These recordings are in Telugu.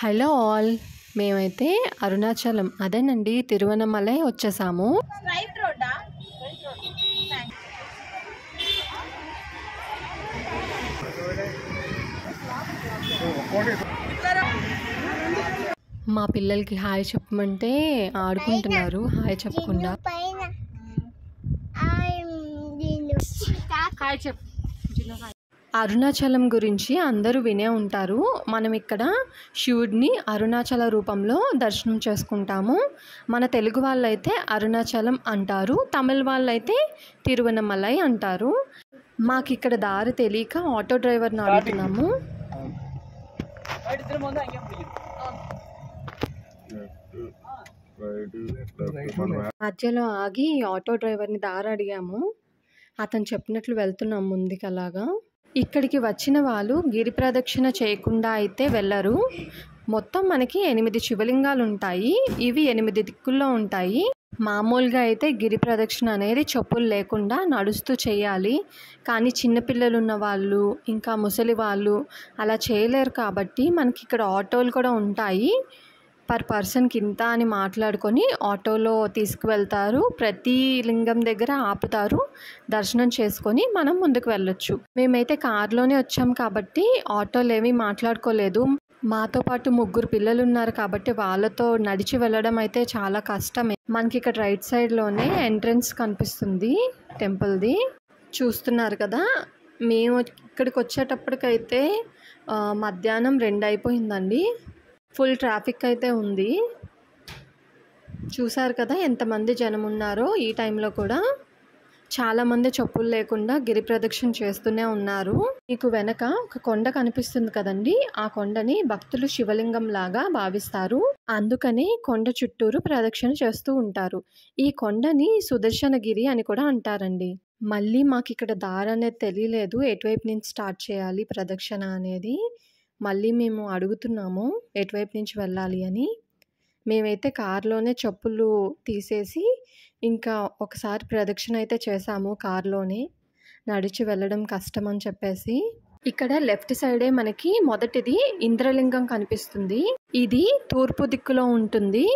హలో ఆల్ మేమైతే అరుణాచలం అదేనండి తిరువనమలై వచ్చేసాము మా పిల్లలకి హాయ్ చెప్పమంటే ఆడుకుంటున్నారు హాయ్ చెప్పకుండా హాయ్ చెప్పు అరుణాచలం గురించి అందరూ వినే ఉంటారు మనం ఇక్కడ శివుడిని అరుణాచల రూపంలో దర్శనం చేసుకుంటాము మన తెలుగు వాళ్ళైతే అరుణాచలం అంటారు తమిళ వాళ్ళైతే తిరువనమలై అంటారు మాకు ఇక్కడ దారి తెలియక ఆటో డ్రైవర్ని అడుగుతున్నాము మధ్యలో ఆగి ఆటో డ్రైవర్ని దారి అడిగాము అతను చెప్పినట్లు వెళ్తున్నాం ముందుకు అలాగా ఇక్కడికి వచ్చిన వాళ్ళు గిరి ప్రదక్షిణ చేయకుండా అయితే వెళ్ళరు మొత్తం మనకి ఎనిమిది శివలింగాలు ఉంటాయి ఇవి ఎనిమిది దిక్కుల్లో ఉంటాయి మామూలుగా అయితే గిరి ప్రదక్షిణ అనేది చెప్పులు లేకుండా నడుస్తూ చేయాలి కానీ చిన్నపిల్లలు ఉన్న వాళ్ళు ఇంకా ముసలి వాళ్ళు అలా చేయలేరు కాబట్టి మనకి ఇక్కడ ఆటోలు కూడా ఉంటాయి పర్ పర్సన్కి ఇంత అని మాట్లాడుకొని ఆటోలో తీసుకువెళ్తారు ప్రతి లింగం దగ్గర ఆపుతారు దర్శనం చేసుకొని మనం ముందుకు వెళ్ళొచ్చు మేమైతే కారులోనే వచ్చాం కాబట్టి ఆటోలు ఏమీ మాట్లాడుకోలేదు మాతో పాటు ముగ్గురు పిల్లలు ఉన్నారు కాబట్టి వాళ్ళతో నడిచి వెళ్ళడం అయితే చాలా కష్టమే మనకి ఇక్కడ రైట్ సైడ్లోనే ఎంట్రన్స్ కనిపిస్తుంది టెంపుల్ది చూస్తున్నారు కదా మేము ఇక్కడికి వచ్చేటప్పటికైతే మధ్యాహ్నం రెండు అయిపోయిందండి ఫుల్ ట్రాఫిక్ అయితే ఉంది చూసారు కదా ఎంతమంది జనం ఉన్నారో ఈ టైంలో కూడా చాలామంది చెప్పులు లేకుండా గిరి ప్రదక్షిణ చేస్తూనే ఉన్నారు మీకు వెనక ఒక కొండ కనిపిస్తుంది కదండి ఆ కొండని భక్తులు శివలింగం లాగా భావిస్తారు అందుకని కొండ చుట్టూరు ప్రదక్షిణ చేస్తూ ఉంటారు ఈ కొండని సుదర్శన గిరి అని కూడా అంటారండి మళ్ళీ మాకు ఇక్కడ దారి అనేది తెలియలేదు ఎటువైపు నుంచి స్టార్ట్ చేయాలి ప్రదక్షిణ అనేది మళ్ళీ మేము అడుగుతున్నాము ఎటువైపు నుంచి వెళ్ళాలి అని మేమైతే కారులోనే చెప్పులు తీసేసి ఇంకా ఒకసారి ప్రదక్షిణ అయితే చేసాము కారులోనే నడిచి వెళ్ళడం కష్టం అని చెప్పేసి ఇక్కడ లెఫ్ట్ సైడే మనకి మొదటిది ఇంద్రలింగం కనిపిస్తుంది ఇది తూర్పు దిక్కులో ఉంటుంది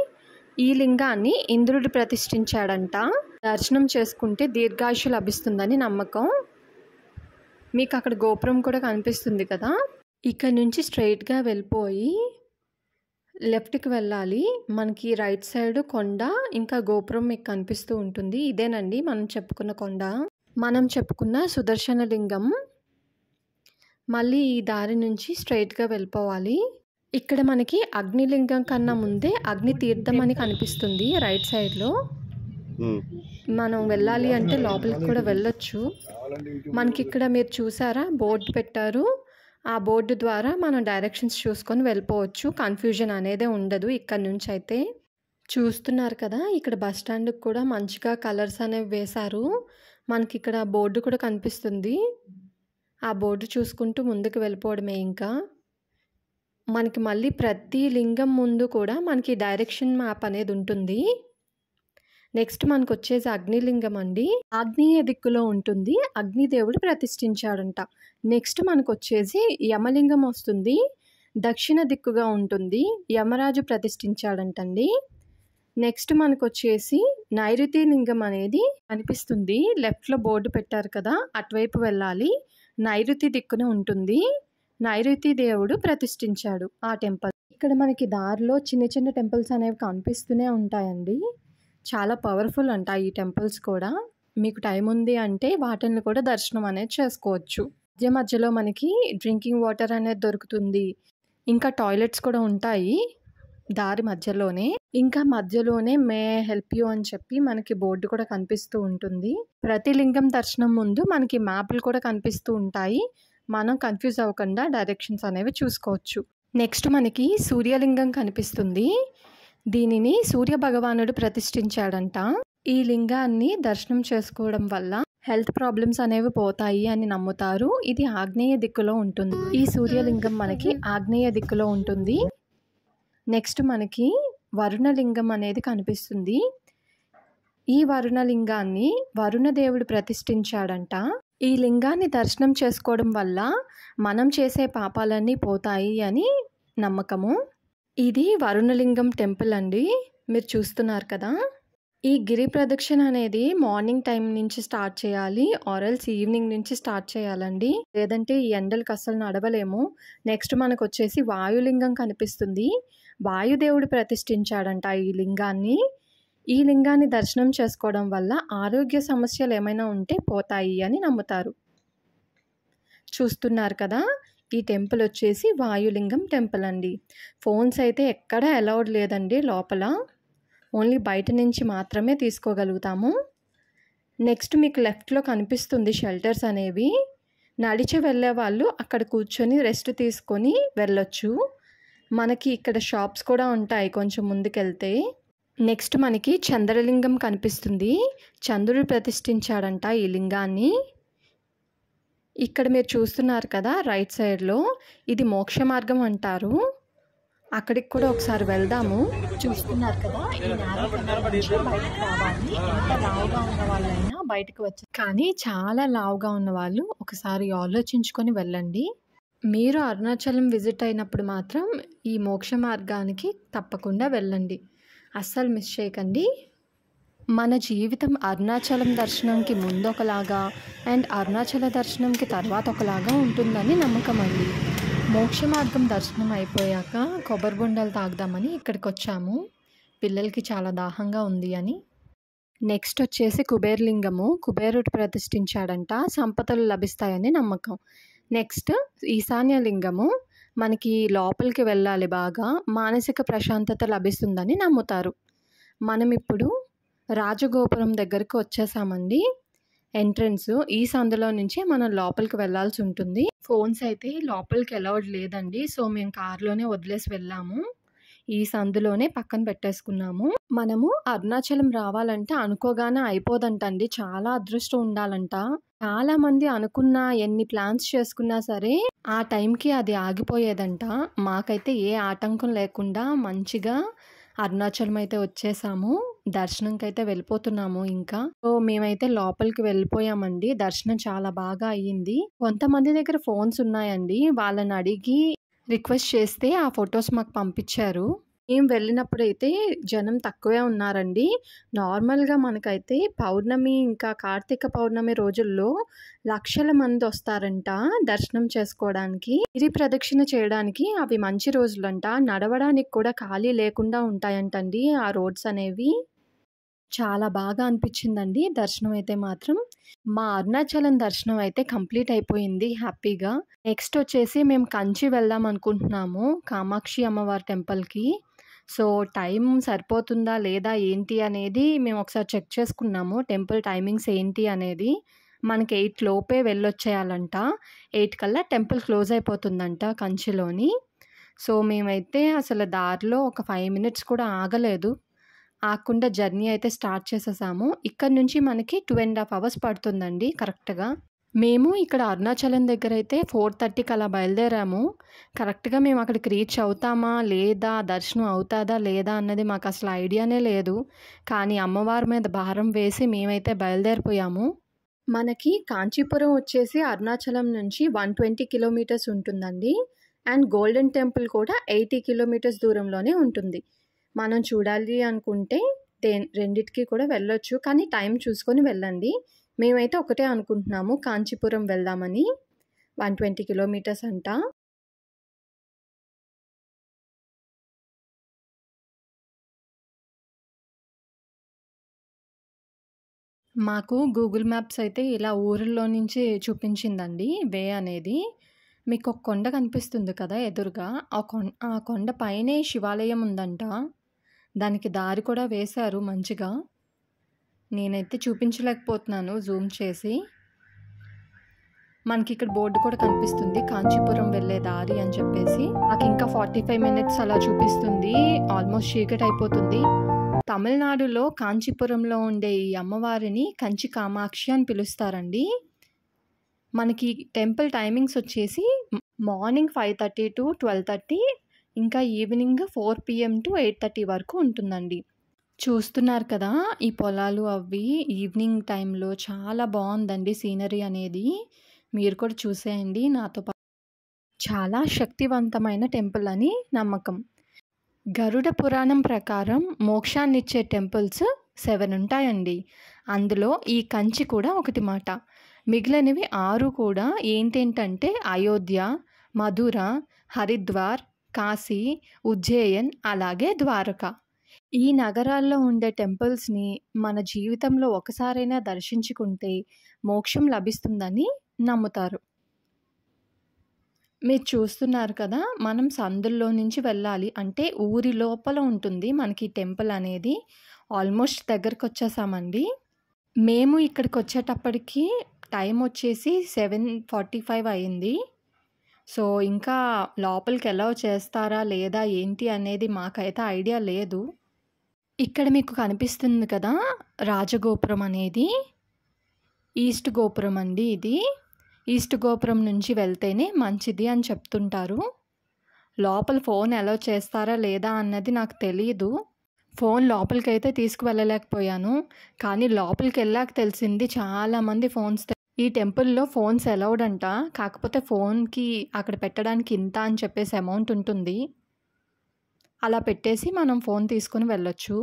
ఈ లింగాన్ని ఇంద్రుడు ప్రతిష్ఠించాడంట దర్శనం చేసుకుంటే దీర్ఘాయుషు లభిస్తుందని నమ్మకం మీకు అక్కడ గోపురం కూడా కనిపిస్తుంది కదా ఇక్కడ నుంచి స్ట్రైట్గా వెళ్ళిపోయి లెఫ్ట్కి వెళ్ళాలి మనకి రైట్ సైడ్ కొండ ఇంకా గోపురం మీకు కనిపిస్తూ ఉంటుంది ఇదేనండి మనం చెప్పుకున్న కొండ మనం చెప్పుకున్న సుదర్శన లింగం మళ్ళీ ఈ దారి నుంచి స్ట్రైట్గా వెళ్ళిపోవాలి ఇక్కడ మనకి అగ్నిలింగం కన్నా ముందే అగ్ని తీర్థం అని కనిపిస్తుంది రైట్ సైడ్లో మనం వెళ్ళాలి అంటే లోపలికి కూడా వెళ్ళొచ్చు మనకి ఇక్కడ మీరు చూసారా బోర్డు పెట్టారు ఆ బోర్డు ద్వారా మనం డైరెక్షన్స్ చూసుకొని వెళ్ళిపోవచ్చు కన్ఫ్యూజన్ అనేది ఉండదు ఇక్కడ నుంచి అయితే చూస్తున్నారు కదా ఇక్కడ బస్ స్టాండ్కి కూడా మంచిగా కలర్స్ అనేవి వేశారు మనకి ఇక్కడ బోర్డు కూడా కనిపిస్తుంది ఆ బోర్డు చూసుకుంటూ ముందుకు వెళ్ళిపోవడమే ఇంకా మనకి మళ్ళీ ప్రతి లింగం ముందు కూడా మనకి డైరెక్షన్ మ్యాప్ అనేది ఉంటుంది నెక్స్ట్ మనకు వచ్చేసి అగ్నిలింగం అండి ఆగ్నేయ దిక్కులో ఉంటుంది అగ్నిదేవుడు ప్రతిష్ఠించాడంట నెక్స్ట్ మనకు వచ్చేసి యమలింగం వస్తుంది దక్షిణ దిక్కుగా ఉంటుంది యమరాజు ప్రతిష్ఠించాడంటండి నెక్స్ట్ మనకు వచ్చేసి నైరుతి లింగం అనేది కనిపిస్తుంది లెఫ్ట్లో బోర్డు పెట్టారు కదా అటువైపు వెళ్ళాలి నైరుతి దిక్కున ఉంటుంది నైరుతి దేవుడు ప్రతిష్ఠించాడు ఆ టెంపుల్ ఇక్కడ మనకి దారిలో చిన్న చిన్న టెంపుల్స్ అనేవి కనిపిస్తూనే ఉంటాయండి చాలా పవర్ఫుల్ అంట ఈ టెంపుల్స్ కూడా మీకు టైం ఉంది అంటే వాటిని కూడా దర్శనం అనేది చేసుకోవచ్చు మధ్య మధ్యలో మనకి డ్రింకింగ్ వాటర్ అనేది దొరుకుతుంది ఇంకా టాయిలెట్స్ కూడా ఉంటాయి దారి మధ్యలోనే ఇంకా మధ్యలోనే మే హెల్ప్ యూ అని చెప్పి మనకి బోర్డు కూడా కనిపిస్తూ ఉంటుంది ప్రతి లింగం దర్శనం ముందు మనకి మ్యాప్లు కూడా కనిపిస్తూ ఉంటాయి మనం కన్ఫ్యూజ్ అవ్వకుండా డైరెక్షన్స్ అనేవి చూసుకోవచ్చు నెక్స్ట్ మనకి సూర్యలింగం కనిపిస్తుంది దీనిని సూర్య భగవానుడు ప్రతిష్ఠించాడంట ఈ లింగాన్ని దర్శనం చేసుకోవడం వల్ల హెల్త్ ప్రాబ్లమ్స్ అనేవి పోతాయి అని నమ్ముతారు ఇది ఆగ్నేయ దిక్కులో ఉంటుంది ఈ సూర్యలింగం మనకి ఆగ్నేయ దిక్కులో ఉంటుంది నెక్స్ట్ మనకి వరుణలింగం అనేది కనిపిస్తుంది ఈ వరుణలింగాన్ని వరుణదేవుడు ప్రతిష్ఠించాడంట ఈ లింగాన్ని దర్శనం చేసుకోవడం వల్ల మనం చేసే పాపాలన్నీ పోతాయి అని నమ్మకము ఇది వరుణలింగం టెంపుల్ అండి మీరు చూస్తున్నారు కదా ఈ గిరి ప్రదక్షిణ అనేది మార్నింగ్ టైం నుంచి స్టార్ట్ చేయాలి ఎల్స్ ఈవినింగ్ నుంచి స్టార్ట్ చేయాలండి లేదంటే ఈ ఎండలకు అస్సలు నడవలేము నెక్స్ట్ మనకు వచ్చేసి వాయులింగం కనిపిస్తుంది వాయుదేవుడు ప్రతిష్ఠించాడంట ఈ లింగాన్ని ఈ లింగాన్ని దర్శనం చేసుకోవడం వల్ల ఆరోగ్య సమస్యలు ఏమైనా ఉంటే పోతాయి అని నమ్ముతారు చూస్తున్నారు కదా ఈ టెంపుల్ వచ్చేసి వాయులింగం టెంపుల్ అండి ఫోన్స్ అయితే ఎక్కడ అలౌడ్ లేదండి లోపల ఓన్లీ బయట నుంచి మాత్రమే తీసుకోగలుగుతాము నెక్స్ట్ మీకు లెఫ్ట్లో కనిపిస్తుంది షెల్టర్స్ అనేవి నడిచి వెళ్ళే వాళ్ళు అక్కడ కూర్చొని రెస్ట్ తీసుకొని వెళ్ళొచ్చు మనకి ఇక్కడ షాప్స్ కూడా ఉంటాయి కొంచెం ముందుకెళ్తే నెక్స్ట్ మనకి చంద్రలింగం కనిపిస్తుంది చంద్రుడు ప్రతిష్ఠించాడంట ఈ లింగాన్ని ఇక్కడ మీరు చూస్తున్నారు కదా రైట్ సైడ్లో ఇది మోక్ష మార్గం అంటారు అక్కడికి కూడా ఒకసారి వెళ్దాము చూస్తున్నారు కదా ఈ బయటకు రావాలి లావుగా ఉన్న బయటకు వచ్చి కానీ చాలా లావుగా ఉన్న వాళ్ళు ఒకసారి ఆలోచించుకొని వెళ్ళండి మీరు అరుణాచలం విజిట్ అయినప్పుడు మాత్రం ఈ మోక్ష మార్గానికి తప్పకుండా వెళ్ళండి అస్సలు మిస్ చేయకండి మన జీవితం అరుణాచలం దర్శనంకి ముందు ఒకలాగా అండ్ అరుణాచల దర్శనంకి తర్వాత ఒకలాగా ఉంటుందని నమ్మకం అండి మోక్ష మార్గం దర్శనం అయిపోయాక కొబ్బరి బొండాలు తాగుదామని ఇక్కడికి వచ్చాము పిల్లలకి చాలా దాహంగా ఉంది అని నెక్స్ట్ వచ్చేసి కుబేర్లింగము కుబేరుడు ప్రతిష్ఠించాడంట సంపదలు లభిస్తాయని నమ్మకం నెక్స్ట్ ఈశాన్య లింగము మనకి లోపలికి వెళ్ళాలి బాగా మానసిక ప్రశాంతత లభిస్తుందని నమ్ముతారు మనం ఇప్పుడు రాజగోపురం దగ్గరకు వచ్చేసామండి ఎంట్రన్స్ ఈ సందులో నుంచే మనం లోపలికి వెళ్ళాల్సి ఉంటుంది ఫోన్స్ అయితే లోపలికి అలౌడ్ లేదండి సో మేము కారులోనే వదిలేసి వెళ్ళాము ఈ సందులోనే పక్కన పెట్టేసుకున్నాము మనము అరుణాచలం రావాలంటే అనుకోగానే అయిపోదంటండి చాలా అదృష్టం ఉండాలంట చాలా మంది అనుకున్న ఎన్ని ప్లాన్స్ చేసుకున్నా సరే ఆ టైంకి అది ఆగిపోయేదంట మాకైతే ఏ ఆటంకం లేకుండా మంచిగా అరుణాచలం అయితే వచ్చేసాము దర్శనంకైతే వెళ్ళిపోతున్నాము ఇంకా సో మేమైతే లోపలికి వెళ్ళిపోయామండి దర్శనం చాలా బాగా అయ్యింది కొంతమంది దగ్గర ఫోన్స్ ఉన్నాయండి వాళ్ళని అడిగి రిక్వెస్ట్ చేస్తే ఆ ఫొటోస్ మాకు పంపించారు మేము వెళ్ళినప్పుడైతే జనం తక్కువే ఉన్నారండి నార్మల్గా మనకైతే పౌర్ణమి ఇంకా కార్తీక పౌర్ణమి రోజుల్లో లక్షల మంది వస్తారంట దర్శనం చేసుకోవడానికి ఇది ప్రదక్షిణ చేయడానికి అవి మంచి రోజులంట నడవడానికి కూడా ఖాళీ లేకుండా ఉంటాయంటండి ఆ రోడ్స్ అనేవి చాలా బాగా అనిపించిందండి దర్శనం అయితే మాత్రం మా అరుణాచలం దర్శనం అయితే కంప్లీట్ అయిపోయింది హ్యాపీగా నెక్స్ట్ వచ్చేసి మేము కంచి వెళ్దాం అనుకుంటున్నాము కామాక్షి అమ్మవారి టెంపుల్కి సో టైం సరిపోతుందా లేదా ఏంటి అనేది మేము ఒకసారి చెక్ చేసుకున్నాము టెంపుల్ టైమింగ్స్ ఏంటి అనేది మనకి ఎయిట్ లోపే వెళ్ళొచ్చేయాలంట ఎయిట్ కల్లా టెంపుల్ క్లోజ్ అయిపోతుందంట కంచిలోని సో మేమైతే అసలు దారిలో ఒక ఫైవ్ మినిట్స్ కూడా ఆగలేదు ఆకుండా జర్నీ అయితే స్టార్ట్ చేసేసాము ఇక్కడ నుంచి మనకి టూ అండ్ హాఫ్ అవర్స్ పడుతుందండి కరెక్ట్గా మేము ఇక్కడ అరుణాచలం దగ్గర అయితే ఫోర్ థర్టీకి అలా బయలుదేరాము కరెక్ట్గా మేము అక్కడికి రీచ్ అవుతామా లేదా దర్శనం అవుతాదా లేదా అన్నది మాకు అసలు ఐడియానే లేదు కానీ అమ్మవారి మీద భారం వేసి మేమైతే బయలుదేరిపోయాము మనకి కాంచీపురం వచ్చేసి అరుణాచలం నుంచి వన్ ట్వంటీ కిలోమీటర్స్ ఉంటుందండి అండ్ గోల్డెన్ టెంపుల్ కూడా ఎయిటీ కిలోమీటర్స్ దూరంలోనే ఉంటుంది మనం చూడాలి అనుకుంటే దే రెండిటికి కూడా వెళ్ళొచ్చు కానీ టైం చూసుకొని వెళ్ళండి మేమైతే ఒకటే అనుకుంటున్నాము కాంచీపురం వెళ్దామని వన్ ట్వంటీ కిలోమీటర్స్ అంట మాకు గూగుల్ మ్యాప్స్ అయితే ఇలా ఊరిలో నుంచి చూపించిందండి వే అనేది మీకు ఒక కొండ కనిపిస్తుంది కదా ఎదురుగా ఆ కొండ ఆ కొండ పైనే శివాలయం ఉందంట దానికి దారి కూడా వేశారు మంచిగా నేనైతే చూపించలేకపోతున్నాను జూమ్ చేసి మనకి ఇక్కడ బోర్డు కూడా కనిపిస్తుంది కాంచీపురం వెళ్ళే దారి అని చెప్పేసి నాకు ఇంకా ఫార్టీ ఫైవ్ మినిట్స్ అలా చూపిస్తుంది ఆల్మోస్ట్ చీకటి అయిపోతుంది తమిళనాడులో కాంచీపురంలో ఉండే ఈ అమ్మవారిని కంచి కామాక్షి అని పిలుస్తారండి మనకి టెంపుల్ టైమింగ్స్ వచ్చేసి morning five thirty to twelve thirty ఇంకా evening four PM to eight thirty వరకు ఉంటుందండి చూస్తున్నారు కదా ఈ పొలాలు అవి ఈవినింగ్ టైంలో చాలా బాగుందండి సీనరీ అనేది మీరు కూడా చూసేయండి నాతో పాటు చాలా శక్తివంతమైన టెంపుల్ అని నమ్మకం గరుడ పురాణం ప్రకారం మోక్షాన్నిచ్చే టెంపుల్స్ సెవెన్ ఉంటాయండి అందులో ఈ కంచి కూడా ఒకటి మాట మిగిలినవి ఆరు కూడా ఏంటేంటంటే అయోధ్య మధుర హరిద్వార్ కాశీ ఉజ్జయిన్ అలాగే ద్వారక ఈ నగరాల్లో ఉండే టెంపుల్స్ని మన జీవితంలో ఒకసారైనా దర్శించుకుంటే మోక్షం లభిస్తుందని నమ్ముతారు మీరు చూస్తున్నారు కదా మనం సందుల్లో నుంచి వెళ్ళాలి అంటే ఊరి లోపల ఉంటుంది మనకి టెంపుల్ అనేది ఆల్మోస్ట్ దగ్గరకు వచ్చేసామండి మేము ఇక్కడికి వచ్చేటప్పటికి టైం వచ్చేసి సెవెన్ ఫార్టీ ఫైవ్ అయింది సో ఇంకా లోపలికి అలౌ చేస్తారా లేదా ఏంటి అనేది మాకైతే ఐడియా లేదు ఇక్కడ మీకు కనిపిస్తుంది కదా రాజగోపురం అనేది ఈస్ట్ గోపురం అండి ఇది ఈస్ట్ గోపురం నుంచి వెళ్తేనే మంచిది అని చెప్తుంటారు లోపల ఫోన్ ఎలా చేస్తారా లేదా అన్నది నాకు తెలియదు ఫోన్ లోపలికైతే తీసుకువెళ్ళలేకపోయాను కానీ లోపలికి వెళ్ళాక తెలిసింది చాలామంది ఫోన్స్ ఈ టెంపుల్లో ఫోన్స్ అలౌడ్ అంట కాకపోతే ఫోన్కి అక్కడ పెట్టడానికి ఇంత అని చెప్పేసి అమౌంట్ ఉంటుంది అలా పెట్టేసి మనం ఫోన్ తీసుకుని వెళ్ళొచ్చు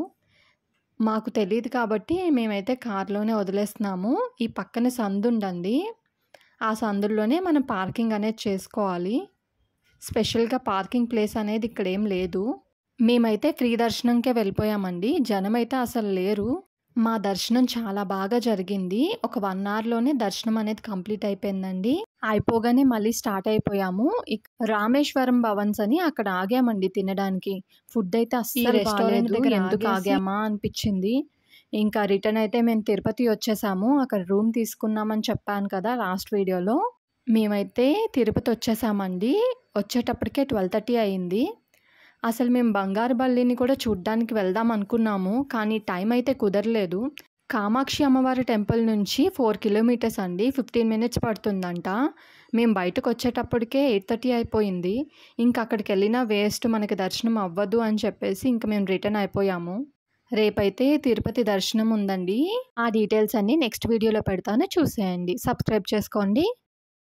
మాకు తెలియదు కాబట్టి మేమైతే కార్లోనే వదిలేస్తున్నాము ఈ పక్కన సందు ఉండండి ఆ సందుల్లోనే మనం పార్కింగ్ అనేది చేసుకోవాలి స్పెషల్గా పార్కింగ్ ప్లేస్ అనేది ఇక్కడ ఏం లేదు మేమైతే దర్శనంకే వెళ్ళిపోయామండి జనం అయితే అసలు లేరు మా దర్శనం చాలా బాగా జరిగింది ఒక వన్ అవర్లోనే దర్శనం అనేది కంప్లీట్ అయిపోయిందండి అయిపోగానే మళ్ళీ స్టార్ట్ అయిపోయాము రామేశ్వరం భవన్స్ అని అక్కడ ఆగామండి తినడానికి ఫుడ్ అయితే అసలు రెస్టారెంట్ దగ్గర ఎందుకు ఆగామా అనిపించింది ఇంకా రిటర్న్ అయితే మేము తిరుపతి వచ్చేసాము అక్కడ రూమ్ తీసుకున్నామని చెప్పాను కదా లాస్ట్ వీడియోలో మేమైతే తిరుపతి వచ్చేసామండి వచ్చేటప్పటికే ట్వెల్వ్ థర్టీ అయింది అసలు మేము బంగారు బల్లిని కూడా చూడ్డానికి వెళ్దాం అనుకున్నాము కానీ టైం అయితే కుదరలేదు కామాక్షి అమ్మవారి టెంపుల్ నుంచి ఫోర్ కిలోమీటర్స్ అండి ఫిఫ్టీన్ మినిట్స్ పడుతుందంట మేము బయటకు వచ్చేటప్పటికే ఎయిట్ థర్టీ అయిపోయింది ఇంకా అక్కడికి వెళ్ళినా వేస్ట్ మనకి దర్శనం అవ్వదు అని చెప్పేసి ఇంకా మేము రిటర్న్ అయిపోయాము రేపైతే తిరుపతి దర్శనం ఉందండి ఆ డీటెయిల్స్ అన్నీ నెక్స్ట్ వీడియోలో పెడతాను చూసేయండి సబ్స్క్రైబ్ చేసుకోండి